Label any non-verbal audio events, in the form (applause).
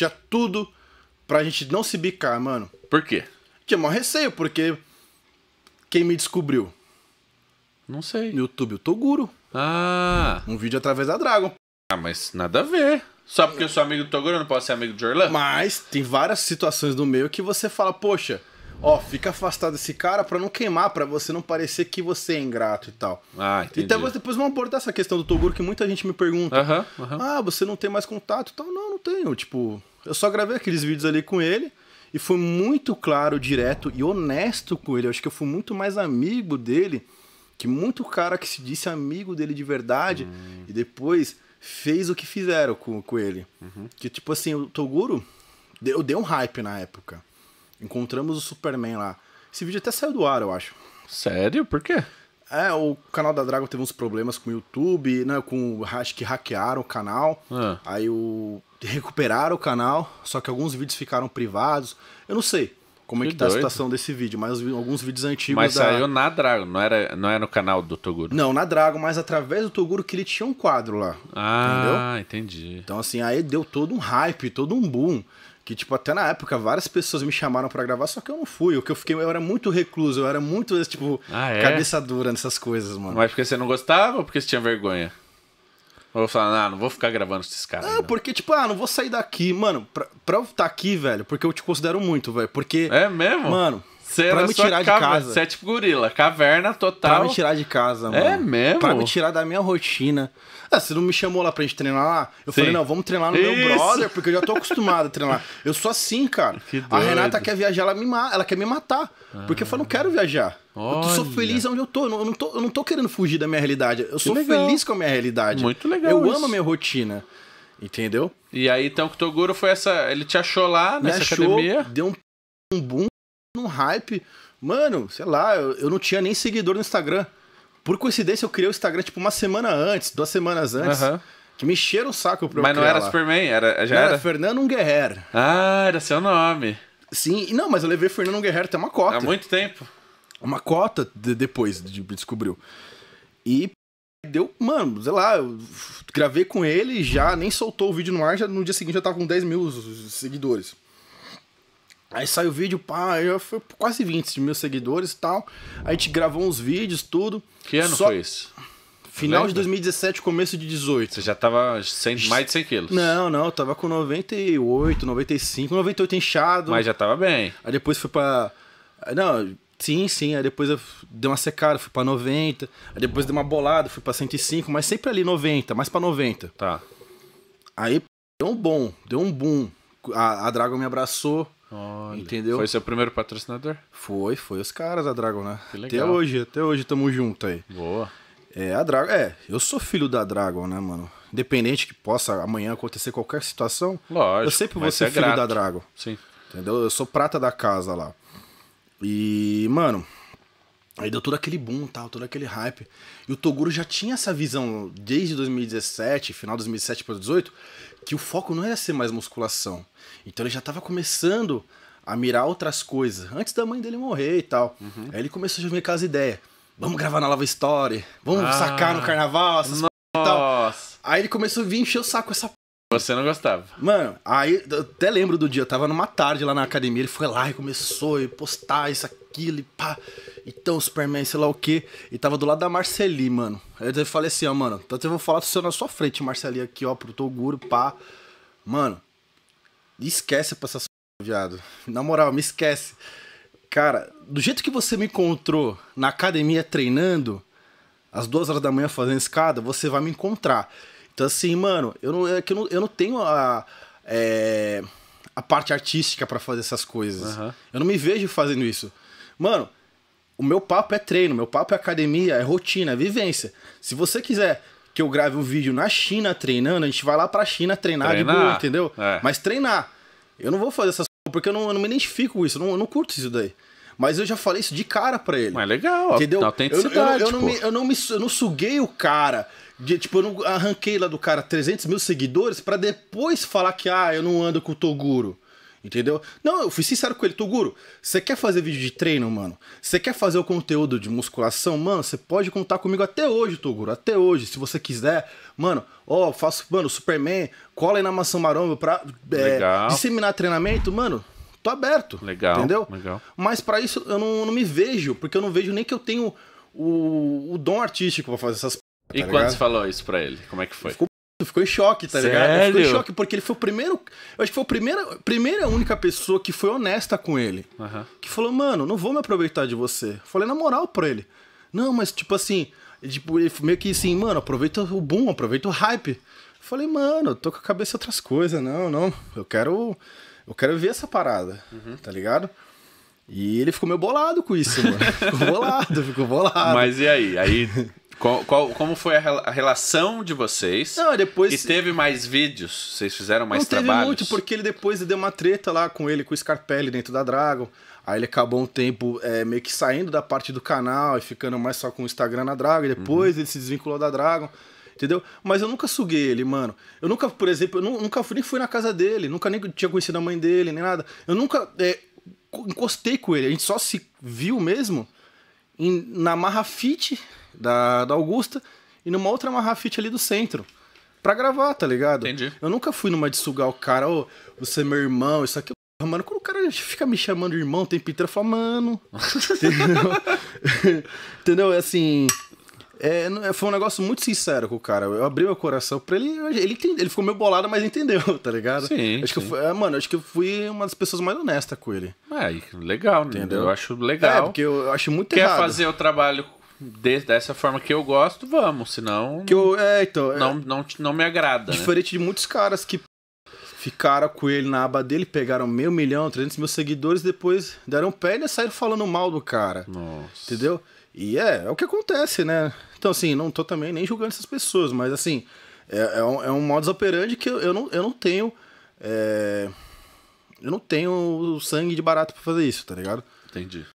Tinha tudo pra gente não se bicar, mano. Por quê? Tinha maior receio, porque quem me descobriu? Não sei. No YouTube, o Toguro. Ah. Um vídeo através da Dragon. Ah, mas nada a ver. Só porque eu sou amigo do Toguro, eu não posso ser amigo do Jorlan? Mas tem várias situações no meio que você fala, poxa, ó, fica afastado desse cara pra não queimar, pra você não parecer que você é ingrato e tal. Ah, entendi. Então depois vamos abordar essa questão do Toguro que muita gente me pergunta. Aham, uh aham. -huh, uh -huh. Ah, você não tem mais contato e tal? Não, não tenho. Tipo, eu só gravei aqueles vídeos ali com ele e fui muito claro, direto e honesto com ele. Eu acho que eu fui muito mais amigo dele que muito cara que se disse amigo dele de verdade hum. e depois fez o que fizeram com, com ele. Uhum. Que tipo assim, o Toguro deu, um hype na época. Encontramos o Superman lá. Esse vídeo até saiu do ar, eu acho. Sério? Por quê? É, o canal da Dragon teve uns problemas com o YouTube, né? Com, acho que hackearam o canal. Ah. Aí o recuperaram o canal, só que alguns vídeos ficaram privados. Eu não sei como é que é que tá a situação desse vídeo, mas alguns vídeos antigos. Mas da... saiu na Drago, não era, não era no canal do Toguro. Não, na Drago, mas através do Toguro que ele tinha um quadro lá. Ah, entendeu? entendi. Então, assim, aí deu todo um hype, todo um boom. Que, tipo, até na época, várias pessoas me chamaram para gravar, só que eu não fui. O que eu fiquei, eu era muito recluso, eu era muito, tipo, ah, é? cabeça dura nessas coisas, mano. Mas porque você não gostava ou porque você tinha vergonha? Eu vou falar, ah, não vou ficar gravando esses caras. Ah, porque, tipo, ah, não vou sair daqui. Mano, pra, pra eu estar tá aqui, velho, porque eu te considero muito, velho. Porque. É mesmo? Mano, você pra me é tirar de casa. Você é tipo gorila, caverna total. Pra me tirar de casa, é mano. É mesmo? Pra me tirar da minha rotina. Ah, você não me chamou lá pra gente treinar lá? Eu Sim. falei, não, vamos treinar no Isso. meu brother, porque eu já tô acostumado a treinar. (laughs) Eu sou assim, cara. Que doido. A Renata quer viajar, ela, me ela quer me matar. Ah. Porque eu falo, não quero viajar. Olha. Eu sou feliz onde eu tô. Eu não tô, eu não tô querendo fugir da minha realidade. Eu que sou legal. feliz com a minha realidade. Muito legal. Eu isso. amo a minha rotina. Entendeu? E aí, então, o Toguro foi essa. Ele te achou lá nessa Me achou, academia. Deu um, um boom hype. Mano, sei lá, eu, eu não tinha nem seguidor no Instagram. Por coincidência, eu criei o Instagram, tipo, uma semana antes, duas semanas antes. Uhum. Que me encheram o saco pra Mas não era lá. Superman, era, já era? era Fernando Guerrero. Ah, era seu nome. Sim, não, mas eu levei Fernando Guerrero até uma cota. Há muito tempo. Uma cota de, depois, de, descobriu. E deu, mano, sei lá, eu gravei com ele, já nem soltou o vídeo no ar, já no dia seguinte já tava com 10 mil seguidores. Aí sai o vídeo, pá, eu fui quase 20 mil seguidores e tal. A gente gravou uns vídeos, tudo. Que ano Só... foi isso? Final de 2017, começo de 18. Você já tava 100, mais de 100 quilos? Não, não, tava com 98, 95, 98 inchado. Mas já tava bem. Aí depois fui pra. Não, sim, sim. Aí depois eu dei uma secada, fui pra 90. Aí depois dei uma bolada, fui pra 105, mas sempre ali 90, mais pra 90. Tá. Aí deu um bom, deu um boom. A, a Dragon me abraçou, Olha, entendeu? Foi seu primeiro patrocinador? Foi, foi os caras da Dragon, né? Que legal. Até hoje, até hoje tamo junto aí. Boa. É, a Dragon, é, eu sou filho da Dragon, né, mano? Independente que possa amanhã acontecer qualquer situação, Lógico, eu sempre vou ser é filho grato. da Dragon. Sim. Entendeu? Eu sou prata da casa lá. E, mano, Aí deu todo aquele boom, tal, todo aquele hype. E o Toguro já tinha essa visão desde 2017, final de 2017 para 2018, que o foco não era ser mais musculação. Então ele já estava começando a mirar outras coisas, antes da mãe dele morrer e tal. Uhum. Aí ele começou a vir aquelas ideias. Vamos gravar na Lava Story, vamos ah, sacar no carnaval, essas nossa. e tal. Aí ele começou a vir encher o saco com essa você não gostava. Mano, aí eu até lembro do dia, eu tava numa tarde lá na academia, ele foi lá e começou a postar isso, aquilo e pá. Então, Superman, sei lá o que. E tava do lado da Marceli, mano. Aí eu falei assim, ó, mano. Então eu vou falar pro seu na sua frente, Marceli, aqui, ó, pro Toguro, pá. Mano, esquece pra essa viado. Na moral, me esquece. Cara, do jeito que você me encontrou na academia treinando, às duas horas da manhã fazendo escada, você vai me encontrar. Então, assim, mano, eu não, é que eu não, eu não tenho a. É, a parte artística para fazer essas coisas. Uhum. Eu não me vejo fazendo isso. Mano, o meu papo é treino, meu papo é academia, é rotina, é vivência. Se você quiser que eu grave um vídeo na China treinando, a gente vai lá pra China treinar, treinar. de boa, entendeu? É. Mas treinar. Eu não vou fazer essas porque eu não, eu não me identifico com isso, eu não, eu não curto isso daí. Mas eu já falei isso de cara pra ele. Mas é legal, entendeu? autenticidade. tem eu, eu, não me, eu, não eu não suguei o cara. De, tipo, eu não arranquei lá do cara 300 mil seguidores para depois falar que, ah, eu não ando com o Toguro. Entendeu? Não, eu fui sincero com ele, Toguro. Você quer fazer vídeo de treino, mano? Você quer fazer o conteúdo de musculação, mano? Você pode contar comigo até hoje, Toguro. Até hoje, se você quiser. Mano, ó, oh, faço, mano, Superman, cola aí na maçã maromba pra é, disseminar treinamento, mano. Tô aberto. Legal. Entendeu? Legal. Mas para isso eu não, não, me vejo, porque eu não vejo nem que eu tenho o, o dom artístico para fazer essas e tá quando você falou isso pra ele, como é que foi? Ficou ficou em choque, tá Sério? ligado? Ficou em choque, porque ele foi o primeiro. Eu acho que foi a primeira, primeira única pessoa que foi honesta com ele. Uhum. Que falou, mano, não vou me aproveitar de você. Falei na moral pra ele. Não, mas tipo assim, tipo, ele meio que assim, mano, aproveita o boom, aproveita o hype. Falei, mano, tô com a cabeça em outras coisas, não, não. Eu quero. Eu quero ver essa parada, uhum. tá ligado? E ele ficou meio bolado com isso, mano. (laughs) Ficou bolado, ficou bolado. Mas e aí? Aí qual, qual, como foi a, rel a, relação de vocês? Não, depois. E teve mais vídeos? Vocês fizeram mais não trabalhos? Teve muito, porque ele depois deu uma treta lá com ele, com o Scarpelli dentro da Dragon. Aí ele acabou um tempo é, meio que saindo da parte do canal e ficando mais só com o Instagram na Dragon. E depois uhum. ele se desvinculou da Dragon. Entendeu? Mas eu nunca suguei ele, mano. Eu nunca, por exemplo, eu nunca fui, nem fui na casa dele, nunca nem tinha conhecido a mãe dele, nem nada. Eu nunca é, encostei com ele, a gente só se viu mesmo em, na Marra Fit da, da Augusta e numa outra Marrafite ali do centro. Pra gravar, tá ligado? Entendi. Eu nunca fui numa de sugar o cara, ô, oh, você é meu irmão, isso aqui. Mano, quando o cara fica me chamando de irmão, tem pintura, eu falo, mano. (laughs) (laughs) Entendeu? é Assim. É, é, foi um negócio muito sincero com o cara. Eu abri meu coração pra ele. Ele, ele ficou meio bolado, mas entendeu, (laughs) tá ligado? Sim. Acho sim. Que fui, é, mano, acho que eu fui uma das pessoas mais honestas com ele. É, legal, entendeu? Eu acho legal. É, porque eu, eu acho muito Quer errado. Quer fazer o trabalho de, dessa forma que eu gosto, vamos. Senão. Que eu, é, então. Não, é, não, não, não me agrada. Né? Diferente né? de muitos caras que ficaram com ele na aba dele, pegaram meio milhão, 300 mil seguidores, depois deram pé e saíram falando mal do cara. Nossa. Entendeu? E é, é o que acontece, né? Então, assim, não tô também nem julgando essas pessoas, mas assim, é, é, um, é um modus operandi que eu, eu, não, eu não tenho. É, eu não tenho sangue de barato para fazer isso, tá ligado? Entendi.